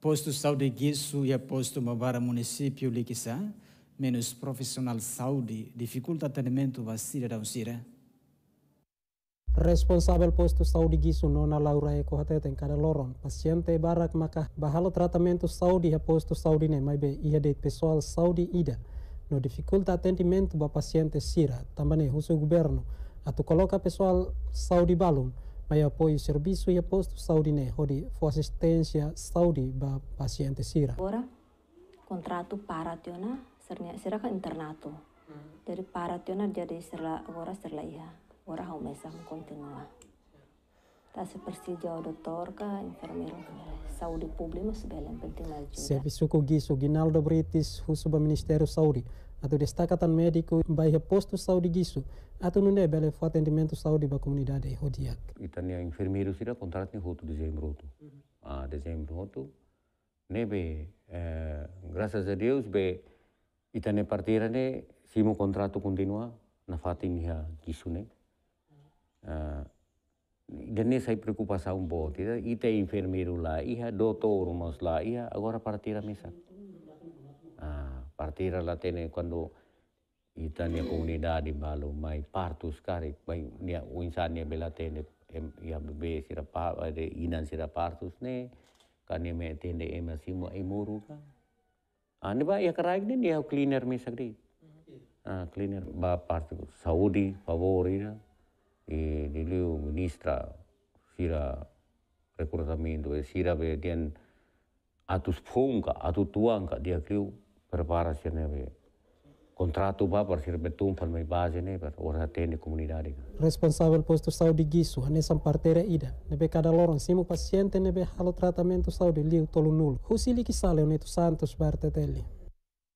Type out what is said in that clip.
posto saúde Guiço e posto Mabara município Liquiçã, menos profissional saúde, dificulta atendimento a cidadão Sira. Responsável posto saúde Guiço Nona Laura Eco Hateta em cada loron, paciente barak maka bahalo tratamento saúde e posto saúde nemaibe né, ia de pessoal saúde ida. No dificulta atendimento para paciente Sira, também né, o governo, a tu coloca pessoal saúde balum. Maya poi servisu ya Saudi Saudi ne hodi fo asistensia Saudi ba paciente sira. Ora, kontratu para tiona, sernia sira kan internato. Hmm. Dari para tiona jadi sira ora sira iha, ora hau mesam kontinua. Tak seperti jauh dokter ka infirmero Saudi pública mas belen penting lagi. Serviço com guiso Ginaldo Britis, ba Ministério Saudi. Atu destacatam médico vai reposto saúde disso. Atu não é belo atendimento saúde para a comunidade rodiac. Itania enfermeiro sira contrato nem roto dezembro roto. Mhm. a ah, dezembro roto. Nebe, eh, graças a Deus, be itania partira ne simo contrato continua na fatin ya disso né. Ah, eh, Dene sai preocupação boa, ita enfermeiro lá, ia doutor mas lá, ia agora partira mesa. partira la tene quando i tania comunità di balu mai partus kari mai nia uinsania bela tene ia bebe sira pa de inan sira partus ne kani me tende ema simu ai e muru ka ane ba ia karaik ne dia cleaner me sagri ah cleaner ba partu saudi favorina e di liu ministra sira recrutamento e sira be dien atus phung ka atu tuang ka dia kliu per para sirne contrato ba per sirbe tumpan mai base ne per ora tene comunidade responsável posto Saudi Gisu ane sam partere ida nebe cada lorong simu paciente nebe halo tratamento saúde liu tolu nul husili kisale neto santos barteteli